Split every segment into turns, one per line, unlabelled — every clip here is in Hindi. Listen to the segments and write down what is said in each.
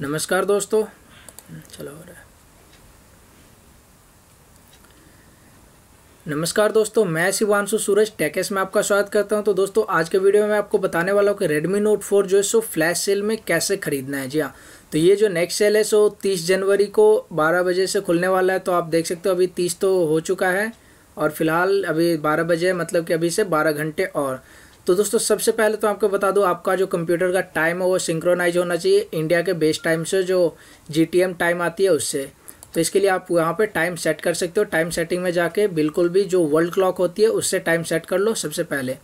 नमस्कार दोस्तों चलो हो रहा है नमस्कार दोस्तों मैं शिवानशु सूरज टेकेस में आपका स्वागत करता हूं तो दोस्तों आज के वीडियो में मैं आपको बताने वाला हूं कि रेडमी नोट 4 जो है सो फ्लैश सेल में कैसे खरीदना है जी हाँ तो ये जो नेक्स्ट सेल है सो 30 जनवरी को 12 बजे से खुलने वाला है तो आप देख सकते हो अभी तीस तो हो चुका है और फिलहाल अभी बारह बजे मतलब कि अभी से बारह घंटे और तो दोस्तों सबसे पहले तो आपको बता दूं आपका जो कंप्यूटर का टाइम है वो सिंक्रोनाइज होना चाहिए इंडिया के बेस टाइम से जो जी टाइम आती है उससे तो इसके लिए आप यहाँ पे टाइम सेट कर सकते हो टाइम सेटिंग में जाके बिल्कुल भी जो वर्ल्ड क्लॉक होती है उससे टाइम सेट कर लो सबसे पहले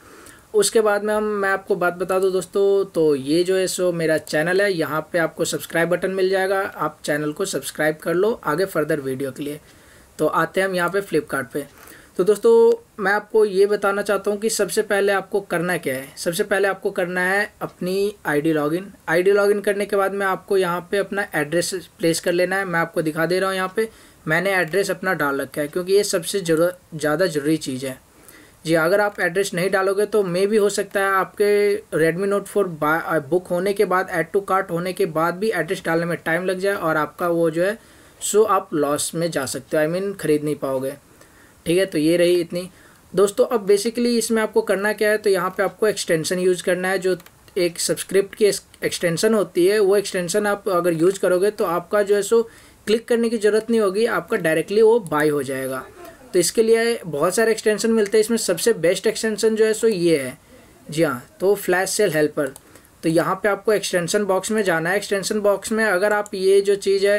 उसके बाद में हम मैं आपको बात बता दूं दोस्तों तो ये जो है सो मेरा चैनल है यहाँ पे आपको सब्सक्राइब बटन मिल जाएगा आप चैनल को सब्सक्राइब कर लो आगे फर्दर वीडियो के लिए तो आते हैं हम यहाँ पे फ्लिपकार्ट पे तो दोस्तों मैं आपको ये बताना चाहता हूँ कि सबसे पहले आपको करना क्या है सबसे पहले आपको करना है अपनी आईडी लॉगिन आईडी लॉगिन करने के बाद मैं आपको यहाँ पे अपना एड्रेस प्लेस कर लेना है मैं आपको दिखा दे रहा हूँ यहाँ पे मैंने एड्रेस अपना डाल रखा है क्योंकि ये सबसे जरूर ज़्यादा ज़रूरी चीज़ है जी अगर आप एड्रेस नहीं डालोगे तो मे भी हो सकता है आपके रेडमी नोट फोर बुक होने के बाद एड टू कार्ट होने के बाद भी एड्रेस डालने में टाइम लग जाए और आपका वो जो है सो आप लॉस में जा सकते हो आई मीन खरीद नहीं पाओगे ठीक है तो ये रही इतनी दोस्तों अब बेसिकली इसमें आपको करना क्या है तो यहाँ पे आपको एक्सटेंशन यूज़ करना है जो एक सब्सक्रिप्ट की एक्सटेंशन होती है वो एक्सटेंशन आप अगर यूज करोगे तो आपका जो है सो क्लिक करने की ज़रूरत नहीं होगी आपका डायरेक्टली वो बाय हो जाएगा तो इसके लिए बहुत सारे एक्सटेंशन मिलते हैं इसमें सबसे बेस्ट एक्सटेंशन जो है सो ये है जी हाँ तो फ्लैश सेल हेल्पर तो यहाँ पे आपको एक्सटेंशन बॉक्स में जाना है एक्सटेंशन बॉक्स में अगर आप ये जो चीज़ है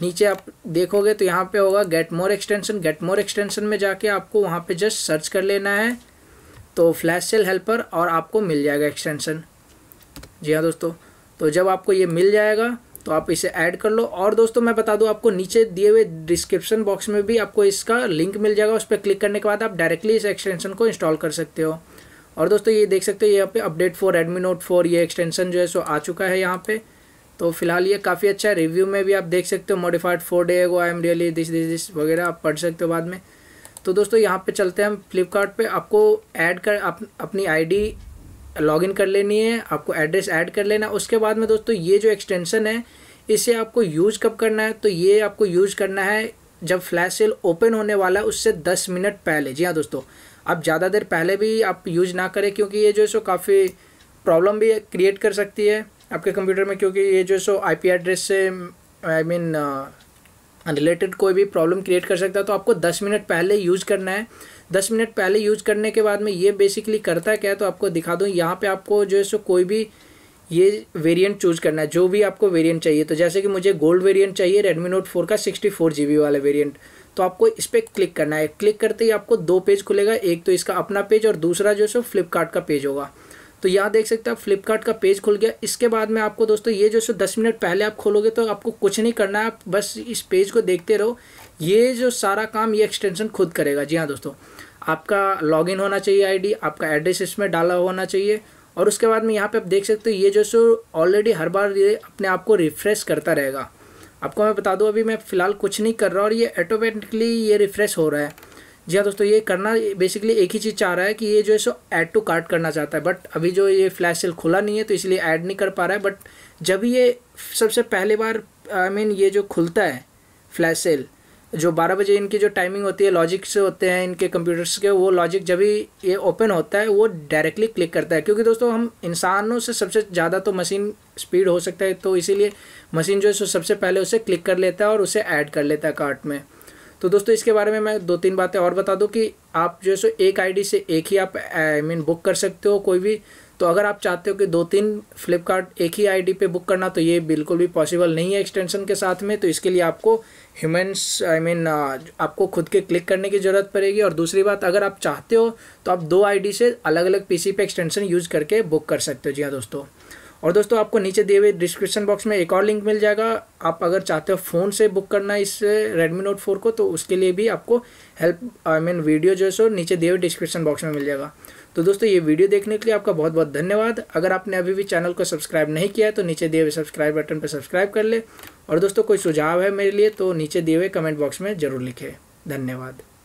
नीचे आप देखोगे तो यहाँ पे होगा get more extension get more extension में जाके आपको वहाँ पे जस्ट सर्च कर लेना है तो फ्लैश सेल हेल्पर और आपको मिल जाएगा एक्सटेंशन जी हाँ दोस्तों तो जब आपको ये मिल जाएगा तो आप इसे ऐड कर लो और दोस्तों मैं बता दूं आपको नीचे दिए हुए डिस्क्रिप्शन बॉक्स में भी आपको इसका लिंक मिल जाएगा उस पर क्लिक करने के बाद आप डायरेक्टली इस एक्सटेंशन को इंस्टॉल कर सकते हो और दोस्तों ये देख सकते हो यहाँ पे update for Redmi Note four ये एक्सटेंशन जो है सो आ चुका है यहाँ पर तो फिलहाल ये काफ़ी अच्छा है रिव्यू में भी आप देख सकते हो modified for day go I am really this this this वगैरह आप पढ़ सकते हो बाद में तो दोस्तों यहाँ पे चलते हैं हम फ्लिपकार्ट पे आपको ऐड कर अप, अपनी आईडी लॉगिन कर लेनी है आपको एड्रेस ऐड कर लेना है उसके बाद में दोस्तों ये जो एक्सटेंशन है इसे आपको यूज़ कब करना है तो ये आपको यूज़ करना है जब फ्लैश सेल ओपन होने वाला है उससे दस मिनट पहले जी हाँ दोस्तों आप ज़्यादा देर पहले भी आप यूज़ ना करें क्योंकि ये जो है सो काफ़ी प्रॉब्लम भी क्रिएट कर सकती है आपके कंप्यूटर में क्योंकि ये जो सो आईपी एड्रेस से आई मीन रिलेटेड कोई भी प्रॉब्लम क्रिएट कर सकता है तो आपको दस मिनट पहले यूज़ करना है दस मिनट पहले यूज़ करने के बाद में ये बेसिकली करता है क्या है तो आपको दिखा दूँ यहाँ पे आपको जो है सो कोई भी ये वेरिएंट चूज़ करना है जो भी आपको वेरिएंट चाहिए तो जैसे कि मुझे गोल्ड वेरिएंट चाहिए रेडमी नोट फोर का सिक्सटी फोर जी बी वाला वेरिएंट तो आपको इस पर क्लिक करना है क्लिक करते ही आपको दो पेज खुलेगा एक तो इसका अपना पेज और दूसरा जो है सो फ्लिपकार्ट का पेज होगा तो यहाँ देख सकते हैं फ्लिपकार्ट का पेज खुल गया इसके बाद में आपको दोस्तों ये जो सो दस मिनट पहले आप खोलोगे तो आपको कुछ नहीं करना है आप बस इस पेज को देखते रहो ये जो सारा काम ये एक्सटेंशन खुद करेगा जी हाँ दोस्तों आपका लॉगिन होना चाहिए आईडी आपका एड्रेस इसमें डाला होना चाहिए और उसके बाद में यहाँ पे आप देख सकते हो ये जो सो ऑलरेडी हर बार ये अपने आप को रिफ़्रेश करता रहेगा आपको मैं बता दूँ अभी मैं फ़िलहाल कुछ नहीं कर रहा और ये ऑटोमेटिकली ये रिफ़्रेश हो रहा है जी हाँ दोस्तों ये करना बेसिकली एक ही चीज़ चाह रहा है कि ये जो है सो ऐड टू कार्ट करना चाहता है बट अभी जो ये फ्लैश सेल खुला नहीं है तो इसलिए ऐड नहीं कर पा रहा है बट जब ये सबसे पहले बार आई I मीन mean, ये जो खुलता है फ्लैश सेल जो बारह बजे इनकी जो टाइमिंग होती है लॉजिक से होते हैं इनके कंप्यूटर्स के वो लॉजिक जब भी ये ओपन होता है वो डायरेक्टली क्लिक करता है क्योंकि दोस्तों हम इंसानों से सबसे ज़्यादा तो मशीन स्पीड हो सकता है तो इसीलिए मशीन जो है सो सबसे पहले उसे क्लिक कर लेता है और उसे ऐड कर लेता है कार्ट में तो दोस्तों इसके बारे में मैं दो तीन बातें और बता दूँ कि आप जो है सो एक आईडी से एक ही आप आई मीन बुक कर सकते हो कोई भी तो अगर आप चाहते हो कि दो तीन फ्लिपकार्ट एक ही आईडी पे बुक करना तो ये बिल्कुल भी पॉसिबल नहीं है एक्सटेंशन के साथ में तो इसके लिए आपको ह्यूमन्स आई मीन आपको खुद के क्लिक करने की ज़रूरत पड़ेगी और दूसरी बात अगर आप चाहते हो तो आप दो आई से अलग अलग पी पे एक्सटेंशन यूज़ करके बुक कर सकते हो जी हाँ दोस्तों और दोस्तों आपको नीचे दिए हुए डिस्क्रिप्शन बॉक्स में एक और लिंक मिल जाएगा आप अगर चाहते हो फ़ोन से बुक करना इस रेडमी नोट फोर को तो उसके लिए भी आपको हेल्प आई मीन वीडियो जो है सो नीचे दिए हुए डिस्क्रिप्शन बॉक्स में मिल जाएगा तो दोस्तों ये वीडियो देखने के लिए आपका बहुत बहुत धन्यवाद अगर आपने अभी भी चैनल को सब्सक्राइब नहीं किया है तो नीचे दिए हुए सब्सक्राइब बटन पर सब्सक्राइब कर ले और दोस्तों कोई सुझाव है मेरे लिए तो नीचे दिए हुए कमेंट बॉक्स में ज़रूर लिखे धन्यवाद